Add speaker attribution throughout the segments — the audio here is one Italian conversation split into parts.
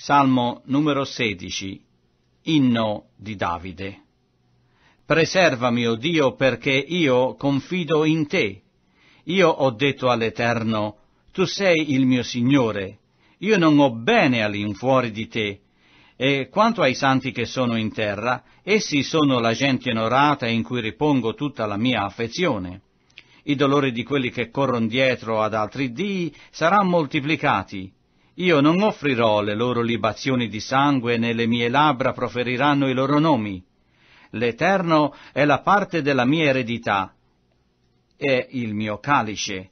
Speaker 1: Salmo numero 16, inno di Davide. Preservami, o oh Dio, perché io confido in te. Io ho detto all'Eterno, tu sei il mio Signore, io non ho bene all'infuori di te. E quanto ai santi che sono in terra, essi sono la gente onorata in cui ripongo tutta la mia affezione. I dolori di quelli che corrono dietro ad altri dii saranno moltiplicati, io non offrirò le loro libazioni di sangue né le mie labbra proferiranno i loro nomi. L'Eterno è la parte della mia eredità, è il mio calice.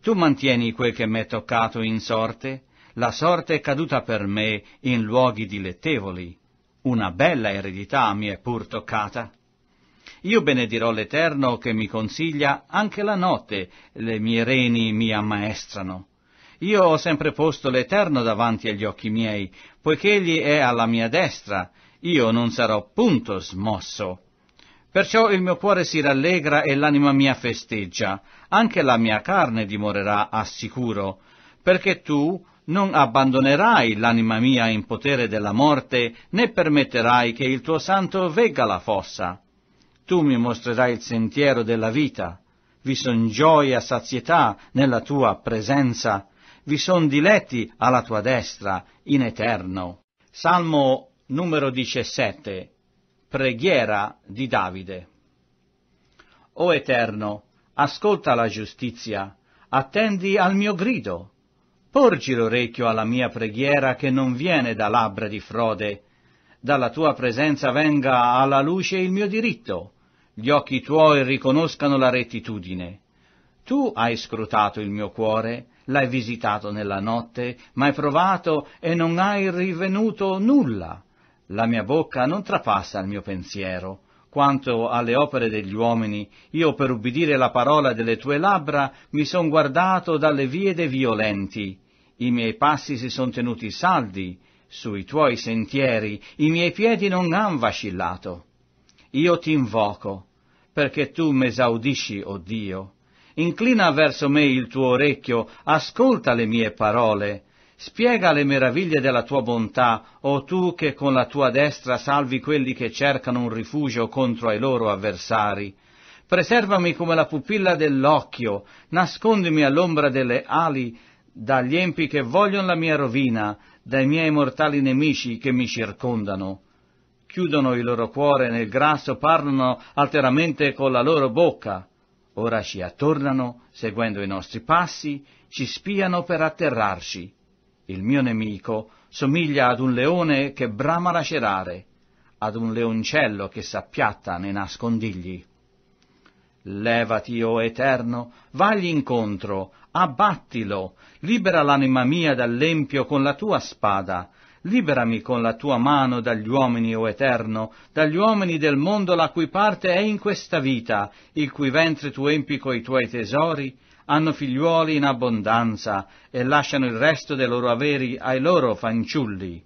Speaker 1: Tu mantieni quel che m'è toccato in sorte, la sorte è caduta per me in luoghi dilettevoli. Una bella eredità mi è pur toccata. Io benedirò l'Eterno che mi consiglia anche la notte, le mie reni mi ammaestrano. Io ho sempre posto l'Eterno davanti agli occhi miei, poiché egli è alla mia destra, io non sarò punto smosso. Perciò il mio cuore si rallegra e l'anima mia festeggia, anche la mia carne dimorerà a sicuro, perché tu non abbandonerai l'anima mia in potere della morte, né permetterai che il tuo santo vegga la fossa. Tu mi mostrerai il sentiero della vita, vi son gioia sazietà nella tua presenza, vi son diletti alla tua destra in eterno. Salmo numero 17. Preghiera di Davide. O Eterno, ascolta la giustizia, attendi al mio grido. Porgi l'orecchio alla mia preghiera che non viene da labbra di frode. Dalla tua presenza venga alla luce il mio diritto, gli occhi tuoi riconoscano la rettitudine. Tu hai scrutato il mio cuore, l'hai visitato nella notte, m'hai provato e non hai rivenuto nulla. La mia bocca non trapassa il mio pensiero. Quanto alle opere degli uomini, io per ubbidire la parola delle tue labbra mi son guardato dalle vie violenti. I miei passi si sono tenuti saldi sui tuoi sentieri, i miei piedi non han vacillato. Io ti invoco, perché tu m'esaudisci, o oh Dio Inclina verso me il tuo orecchio, ascolta le mie parole. Spiega le meraviglie della tua bontà, o tu che con la tua destra salvi quelli che cercano un rifugio contro ai loro avversari. Preservami come la pupilla dell'occhio, nascondimi all'ombra delle ali dagli empi che vogliono la mia rovina, dai miei mortali nemici che mi circondano. Chiudono il loro cuore nel grasso, parlano alteramente con la loro bocca. Ora ci attornano, seguendo i nostri passi, ci spiano per atterrarci. Il mio nemico somiglia ad un leone che brama lacerare, ad un leoncello che s'appiatta nei nascondigli. Levati, o oh Eterno, vagli incontro, abbattilo, libera l'anima mia dall'empio con la tua spada, Liberami con la tua mano dagli uomini, o Eterno, dagli uomini del mondo la cui parte è in questa vita, il cui ventre tu empi coi tuoi tesori, hanno figliuoli in abbondanza e lasciano il resto dei loro averi ai loro fanciulli.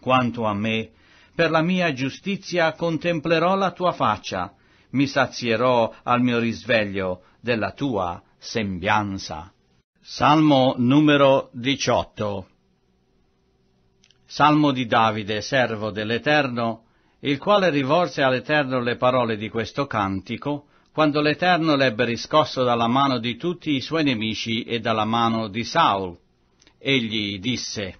Speaker 1: Quanto a me, per la mia giustizia contemplerò la tua faccia, mi sazierò al mio risveglio della tua sembianza. Salmo numero 18 Salmo di Davide, servo dell'Eterno, il quale rivolse all'Eterno le parole di questo cantico, quando l'Eterno l'ebbe riscosso dalla mano di tutti i suoi nemici e dalla mano di Saul. Egli disse,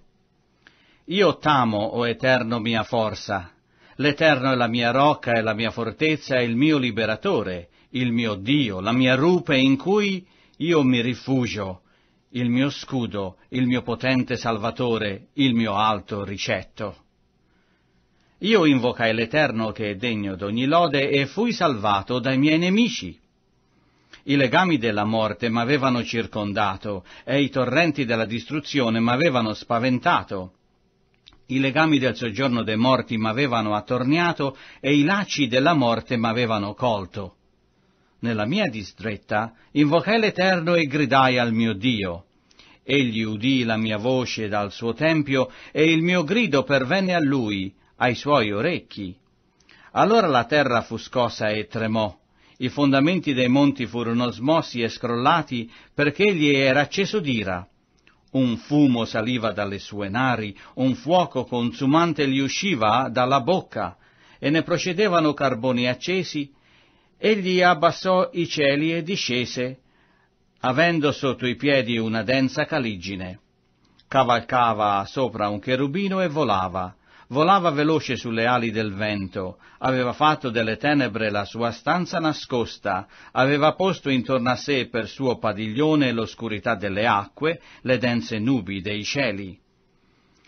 Speaker 1: Io t'amo, o Eterno mia forza, l'Eterno è la mia rocca e la mia fortezza e il mio liberatore, il mio Dio, la mia rupe in cui io mi rifugio, il mio scudo, il mio potente salvatore, il mio alto ricetto. Io invocai l'Eterno che è degno d'ogni lode e fui salvato dai miei nemici. I legami della morte m'avevano circondato e i torrenti della distruzione m'avevano spaventato. I legami del soggiorno dei morti m'avevano attorniato e i lacci della morte m'avevano colto nella mia distretta, invocai l'Eterno e gridai al mio Dio. Egli udì la mia voce dal suo tempio e il mio grido pervenne a lui, ai suoi orecchi. Allora la terra fu scossa e tremò, i fondamenti dei monti furono smossi e scrollati perché egli era acceso d'ira. Un fumo saliva dalle sue nari, un fuoco consumante gli usciva dalla bocca, e ne procedevano carboni accesi egli abbassò i cieli e discese, avendo sotto i piedi una densa caligine. Cavalcava sopra un cherubino e volava, volava veloce sulle ali del vento, aveva fatto delle tenebre la sua stanza nascosta, aveva posto intorno a sé per suo padiglione l'oscurità delle acque, le dense nubi dei cieli.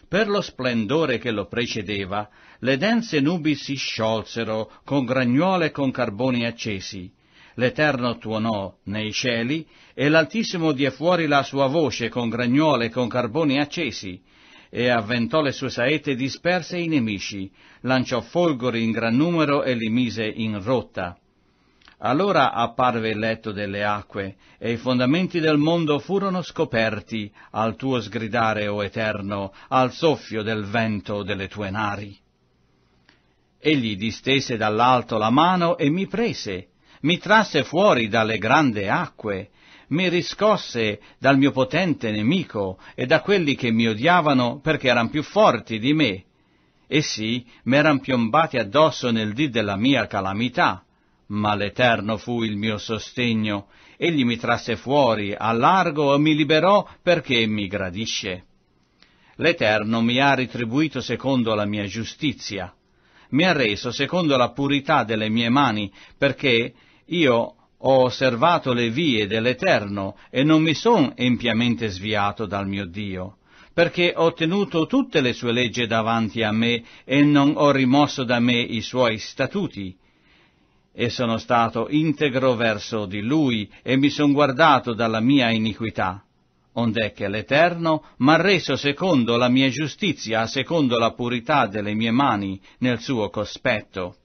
Speaker 1: Per lo splendore che lo precedeva, le dense nubi si sciolsero con gragnuole e con carboni accesi. L'Eterno tuonò nei cieli e l'Altissimo die fuori la sua voce con gragnuole e con carboni accesi e avventò le sue saette e disperse i nemici, lanciò folgori in gran numero e li mise in rotta. Allora apparve il letto delle acque, e i fondamenti del mondo furono scoperti al tuo sgridare, o Eterno, al soffio del vento delle tue nari. Egli distese dall'alto la mano e mi prese, mi trasse fuori dalle grandi acque, mi riscosse dal mio potente nemico e da quelli che mi odiavano perché erano più forti di me. Essi m'eran piombati addosso nel dì della mia calamità ma l'Eterno fu il mio sostegno, egli mi trasse fuori a largo e mi liberò perché mi gradisce. L'Eterno mi ha ritribuito secondo la mia giustizia, mi ha reso secondo la purità delle mie mani, perché io ho osservato le vie dell'Eterno e non mi son empiamente sviato dal mio Dio, perché ho tenuto tutte le sue leggi davanti a me e non ho rimosso da me i suoi statuti e sono stato integro verso di lui e mi son guardato dalla mia iniquità. Ond'è che l'Eterno m'ha reso secondo la mia giustizia, secondo la purità delle mie mani nel suo cospetto.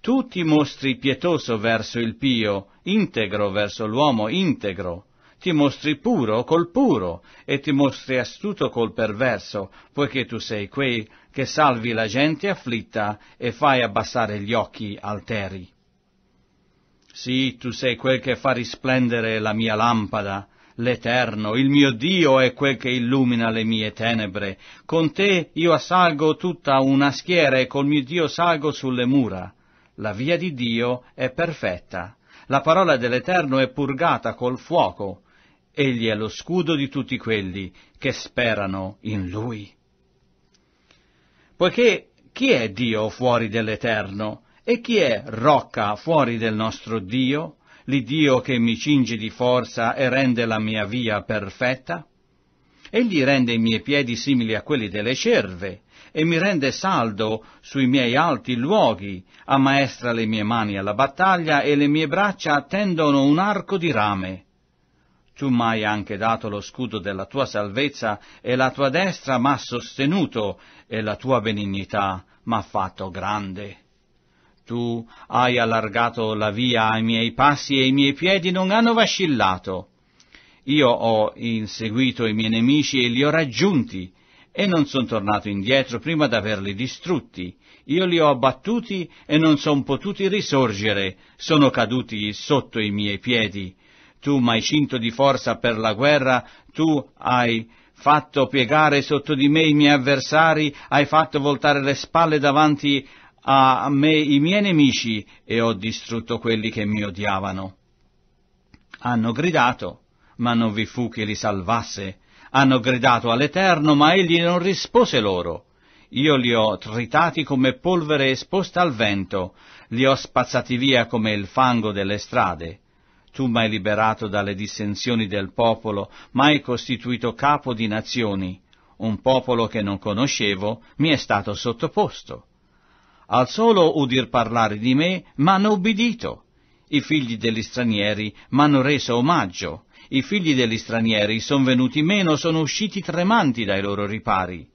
Speaker 1: Tu ti mostri pietoso verso il pio, integro verso l'uomo integro, ti mostri puro col puro e ti mostri astuto col perverso, poiché tu sei quei che salvi la gente afflitta e fai abbassare gli occhi alteri. Sì, tu sei quel che fa risplendere la mia lampada, l'Eterno, il mio Dio è quel che illumina le mie tenebre. Con te io assalgo tutta una schiera e col mio Dio salgo sulle mura. La via di Dio è perfetta. La parola dell'Eterno è purgata col fuoco. Egli è lo scudo di tutti quelli che sperano in Lui. Poiché chi è Dio fuori dell'Eterno? E chi è rocca fuori del nostro Dio? L'Iddio che mi cinge di forza e rende la mia via perfetta? Egli rende i miei piedi simili a quelli delle cerve, e mi rende saldo sui miei alti luoghi, ammaestra le mie mani alla battaglia e le mie braccia tendono un arco di rame. Tu m'hai anche dato lo scudo della tua salvezza e la tua destra m'ha sostenuto e la tua benignità m'ha fatto grande. Tu hai allargato la via ai miei passi e i miei piedi non hanno vacillato. Io ho inseguito i miei nemici e li ho raggiunti e non sono tornato indietro prima d'averli distrutti. Io li ho abbattuti e non sono potuti risorgere, sono caduti sotto i miei piedi tu m'hai cinto di forza per la guerra, tu hai fatto piegare sotto di me i miei avversari, hai fatto voltare le spalle davanti a me i miei nemici e ho distrutto quelli che mi odiavano. Hanno gridato, ma non vi fu che li salvasse. Hanno gridato all'Eterno, ma egli non rispose loro. Io li ho tritati come polvere esposta al vento, li ho spazzati via come il fango delle strade. Tu m'hai liberato dalle dissensioni del popolo, m'hai costituito capo di nazioni. Un popolo che non conoscevo mi è stato sottoposto. Al solo udir parlare di me m'hanno ubbidito. I figli degli stranieri m'hanno reso omaggio. I figli degli stranieri sono venuti meno, sono usciti tremanti dai loro ripari.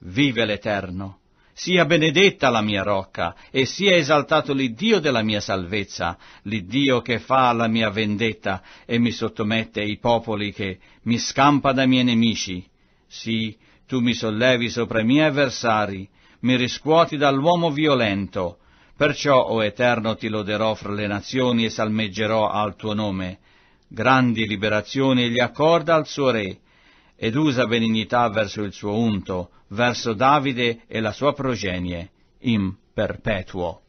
Speaker 1: Vive l'Eterno! Sia benedetta la mia rocca e sia esaltato l'Iddio della mia salvezza, l'Iddio che fa la mia vendetta e mi sottomette ai popoli che mi scampa dai miei nemici. Sì, tu mi sollevi sopra i miei avversari, mi riscuoti dall'uomo violento. Perciò, o oh Eterno, ti loderò fra le nazioni e salmeggerò al tuo nome. Grandi liberazioni gli accorda al suo Re, ed usa benignità verso il suo unto, verso Davide e la sua progenie, in perpetuo.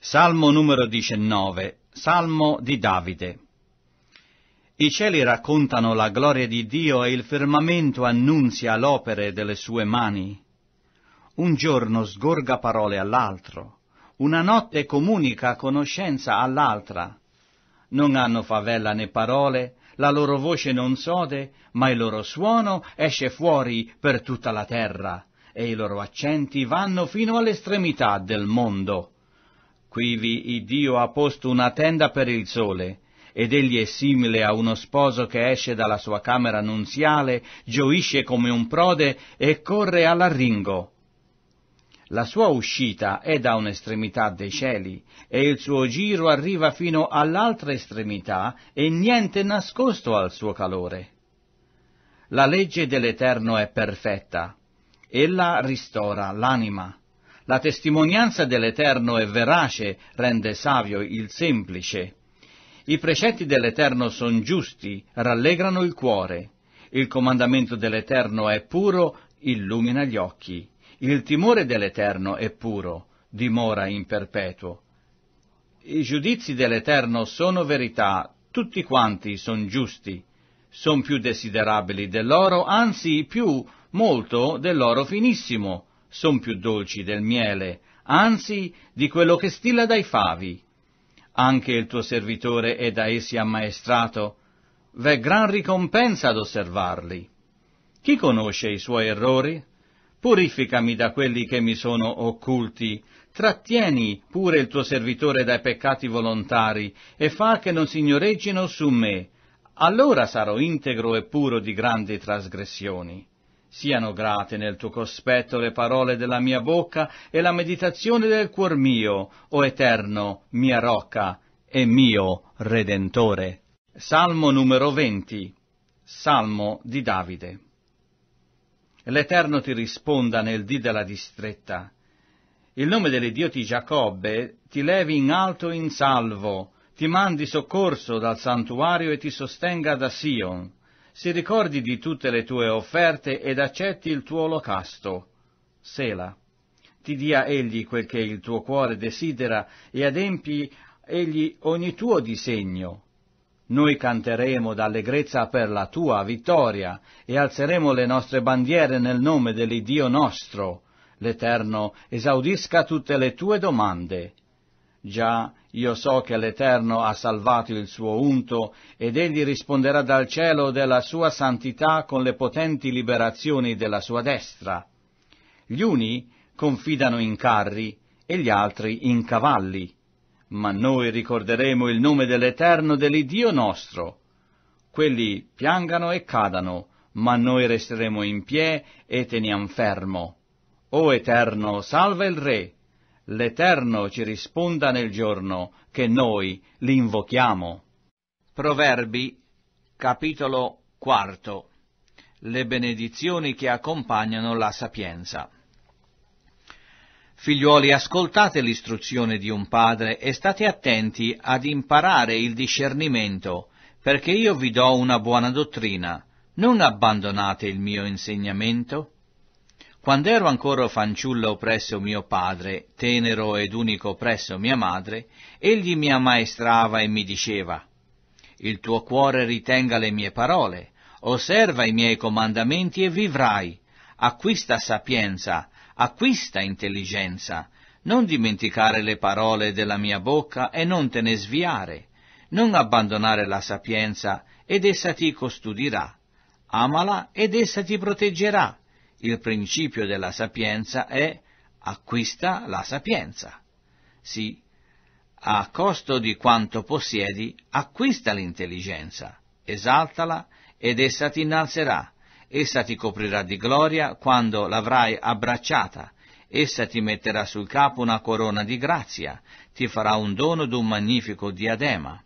Speaker 1: Salmo numero 19, Salmo di Davide. I cieli raccontano la gloria di Dio e il firmamento annunzia l'opere delle sue mani. Un giorno sgorga parole all'altro, una notte comunica conoscenza all'altra. Non hanno favella né parole, la loro voce non s'ode, ma il loro suono esce fuori per tutta la terra, e i loro accenti vanno fino all'estremità del mondo. Quivi il Dio ha posto una tenda per il sole, ed egli è simile a uno sposo che esce dalla sua camera nunziale, gioisce come un prode e corre all'arringo la sua uscita è da un'estremità dei cieli e il suo giro arriva fino all'altra estremità e niente nascosto al suo calore. La legge dell'Eterno è perfetta, ella ristora l'anima. La testimonianza dell'Eterno è verace, rende savio il semplice. I precetti dell'Eterno sono giusti, rallegrano il cuore. Il comandamento dell'Eterno è puro, illumina gli occhi. Il timore dell'Eterno è puro, dimora in perpetuo. I giudizi dell'Eterno sono verità, tutti quanti sono giusti, sono più desiderabili dell'oro, anzi più molto dell'oro finissimo, sono più dolci del miele, anzi di quello che stilla dai favi. Anche il tuo servitore è da essi ammaestrato, v'è gran ricompensa ad osservarli. Chi conosce i suoi errori? purificami da quelli che mi sono occulti, trattieni pure il tuo servitore dai peccati volontari e fa che non signoreggino su me, allora sarò integro e puro di grandi trasgressioni. Siano grate nel tuo cospetto le parole della mia bocca e la meditazione del cuor mio, o Eterno, mia rocca e mio Redentore. Salmo numero 20 Salmo di Davide L'Eterno ti risponda nel dì della distretta. Il nome dell'Iddio di Giacobbe ti levi in alto in salvo, ti mandi soccorso dal santuario e ti sostenga da Sion. Si ricordi di tutte le tue offerte ed accetti il tuo locasto. Sela. Ti dia egli quel che il tuo cuore desidera e adempi egli ogni tuo disegno. Noi canteremo d'allegrezza per la tua vittoria e alzeremo le nostre bandiere nel nome dell'Iddio nostro. L'Eterno esaudisca tutte le tue domande. Già, io so che l'Eterno ha salvato il suo unto ed egli risponderà dal cielo della sua santità con le potenti liberazioni della sua destra. Gli uni confidano in carri e gli altri in cavalli ma noi ricorderemo il nome dell'Eterno dell'Iddio nostro. Quelli piangano e cadano, ma noi resteremo in pie e teniamo fermo. O Eterno, salva il Re. L'Eterno ci risponda nel giorno che noi l'invochiamo. Proverbi, capitolo quarto. Le benedizioni che accompagnano la sapienza. Figliuoli, ascoltate l'istruzione di un padre e state attenti ad imparare il discernimento, perché io vi do una buona dottrina. Non abbandonate il mio insegnamento. Quando ero ancora fanciullo presso mio padre, tenero ed unico presso mia madre, egli mi ammaestrava e mi diceva, Il tuo cuore ritenga le mie parole, osserva i miei comandamenti e vivrai, acquista sapienza, acquista intelligenza, non dimenticare le parole della mia bocca e non te ne sviare, non abbandonare la sapienza ed essa ti custodirà, amala ed essa ti proteggerà. Il principio della sapienza è acquista la sapienza. Sì, a costo di quanto possiedi, acquista l'intelligenza, esaltala ed essa ti innalzerà. Essa ti coprirà di gloria quando l'avrai abbracciata. Essa ti metterà sul capo una corona di grazia, ti farà un dono d'un magnifico diadema.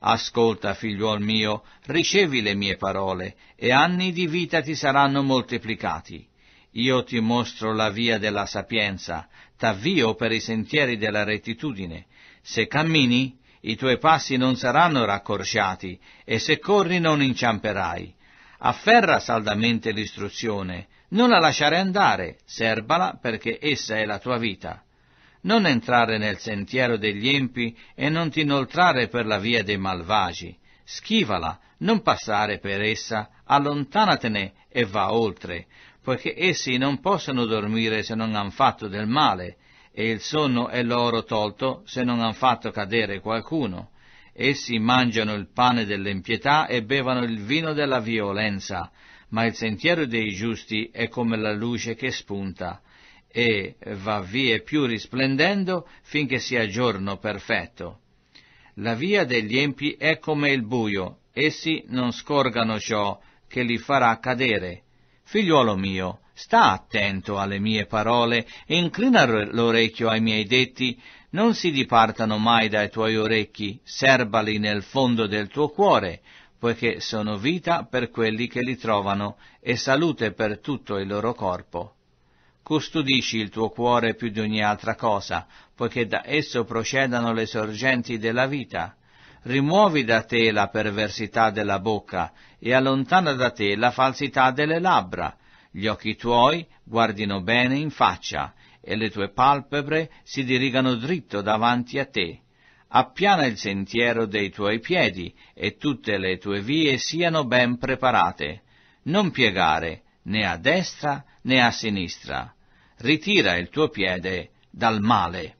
Speaker 1: Ascolta, figliuol mio, ricevi le mie parole, e anni di vita ti saranno moltiplicati. Io ti mostro la via della sapienza, t'avvio per i sentieri della rettitudine. Se cammini, i tuoi passi non saranno raccorciati, e se corri non inciamperai. Afferra saldamente l'istruzione, non la lasciare andare, serbala perché essa è la tua vita. Non entrare nel sentiero degli empi e non ti inoltrare per la via dei malvagi. Schivala, non passare per essa, allontanatene e va oltre, poiché essi non possono dormire se non han fatto del male, e il sonno è loro tolto se non han fatto cadere qualcuno. Essi mangiano il pane dell'impietà e bevano il vino della violenza, ma il sentiero dei giusti è come la luce che spunta e va vie più risplendendo finché sia giorno perfetto. La via degli empi è come il buio, essi non scorgano ciò che li farà cadere. Figliuolo mio, Sta attento alle mie parole e inclina l'orecchio ai miei detti, non si dipartano mai dai tuoi orecchi, serbali nel fondo del tuo cuore, poiché sono vita per quelli che li trovano e salute per tutto il loro corpo. Custodisci il tuo cuore più di ogni altra cosa, poiché da esso procedano le sorgenti della vita. Rimuovi da te la perversità della bocca e allontana da te la falsità delle labbra gli occhi tuoi guardino bene in faccia e le tue palpebre si dirigano dritto davanti a te. Appiana il sentiero dei tuoi piedi e tutte le tue vie siano ben preparate. Non piegare né a destra né a sinistra. Ritira il tuo piede dal male.